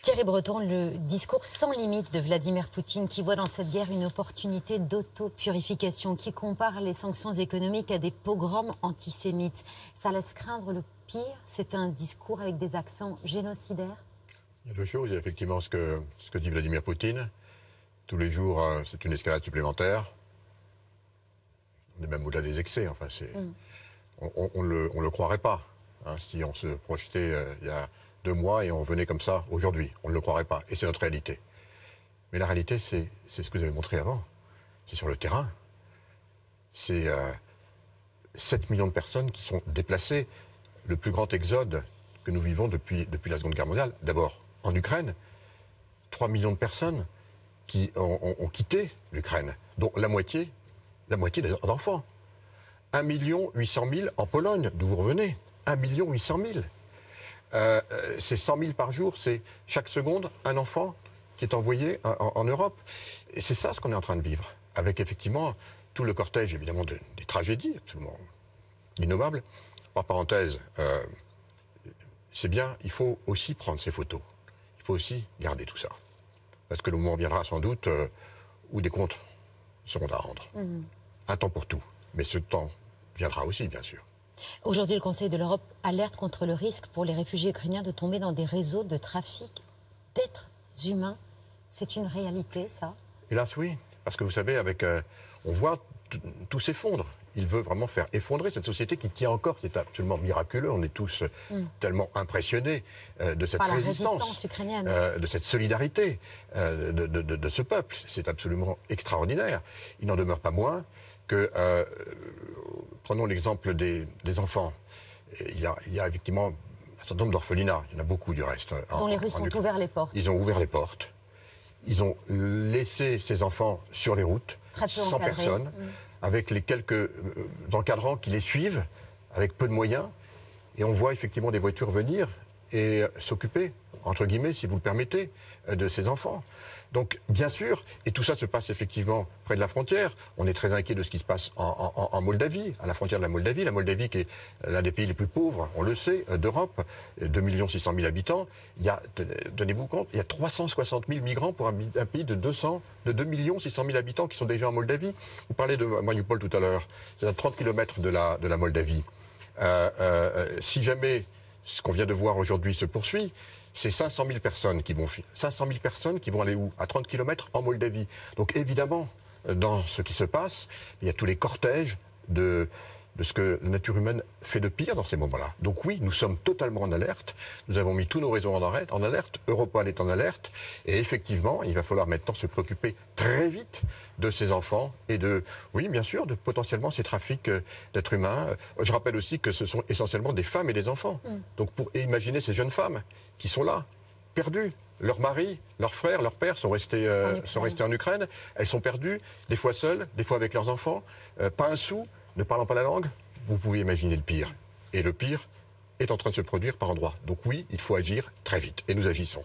Thierry Breton, le discours sans limite de Vladimir Poutine qui voit dans cette guerre une opportunité d'auto-purification, qui compare les sanctions économiques à des pogroms antisémites. Ça laisse craindre le pire C'est un discours avec des accents génocidaires Il y a deux choses. Il y a effectivement ce que, dit Vladimir Poutine. Tous les jours, euh, c'est une escalade supplémentaire. On est même au-delà des excès. Enfin, mm. on ne le, croirait pas. Hein, si on se projetait euh, il y deux mois et on venait comme ça aujourd'hui. On ne le croirait pas. Et c'est notre réalité. Mais la réalité, c'est ce que vous avez montré avant. C'est sur le terrain. C'est 7 euh, millions de personnes qui sont déplacées. Le plus grand exode que nous vivons depuis, depuis la Seconde Guerre mondiale. D'abord en Ukraine, 3 millions de personnes qui ont, quitté l'Ukraine, dont la moitié, la moitié d'enfants. 1 800 000 en Pologne, d'où vous revenez. 1 800 000. Euh, euh, c'est 100 000 par jour, c'est chaque seconde un enfant qui est envoyé en, Europe. Et c'est ça ce qu'on est en train de vivre, avec effectivement tout le cortège évidemment des tragédies absolument innommables. Par parenthèse, euh, c'est bien, il faut aussi prendre ces photos. Il faut aussi garder tout ça. Parce que le moment viendra sans doute où des comptes seront à rendre. Mmh. Un temps pour tout, mais ce temps viendra aussi, bien sûr. Aujourd'hui, le Conseil de l'Europe alerte contre le risque pour les réfugiés ukrainiens de tomber dans des réseaux de trafic d'êtres humains. C'est une réalité, ça Hélas, oui. Parce que vous savez, avec, euh, on voit tout s'effondre. Il veut vraiment faire effondrer cette société qui tient encore. C'est absolument miraculeux. On est tous euh, hmm. tellement impressionnés euh, de cette résistance, ukrainienne. de cette solidarité de, ce peuple. C'est absolument extraordinaire. Il n'en demeure pas moins que Prenons l'exemple des, enfants. Il y, a, effectivement un certain nombre d'orphelinats, il y en a beaucoup du reste. Dont les Russes ont ouvert les portes. Ils ont ouvert les portes. Ils ont laissé ces enfants sur les routes, sans personne, mm. avec les quelques euh, encadrants qui les suivent, avec peu de moyens. Et on voit effectivement des voitures venir et s'occuper, entre guillemets, si vous le permettez, euh, de ses enfants. Donc, bien sûr, et tout ça se passe effectivement près de la frontière. On est très inquiet de ce qui se passe en, Moldavie, à la frontière de la Moldavie. La Moldavie, qui est l'un des pays les plus pauvres, on le sait, euh, d'Europe, 2 600 000 habitants. Il y a, tenez-vous compte, il y a 360 000 migrants pour un, pays de 200, de 2 600 000 habitants qui sont déjà en Moldavie. Vous parlez de Mariupol tout à l'heure. C'est à 30 km de la, de la Moldavie. Euh, si jamais ce qu'on vient de voir aujourd'hui se poursuit, c'est 500 000 personnes qui vont 500 000 personnes qui vont aller où À 30 km en Moldavie. Donc évidemment, euh, dans ce qui se passe, il y a tous les cortèges de de ce que la nature humaine fait de pire dans ces moments-là. Donc oui, nous sommes totalement en alerte. Nous avons mis tous nos réseaux en alerte. En alerte. Europol est en alerte. Et effectivement, il va falloir maintenant se préoccuper très vite de ces enfants et de, oui, bien sûr, de potentiellement ces trafics euh, d'êtres humains. Je rappelle aussi que ce sont essentiellement des femmes et des enfants. Mm. Donc pour imaginer ces jeunes femmes qui sont là, perdues, leurs maris, leurs frères, leurs pères sont restés, euh, en Ukraine. Elles sont perdues, des fois seules, des fois avec leurs enfants, euh, pas un sou. Ne parlant pas la langue, vous pouvez imaginer le pire. Et le pire est en train de se produire par endroits. Donc oui, il faut agir très vite. Et nous agissons.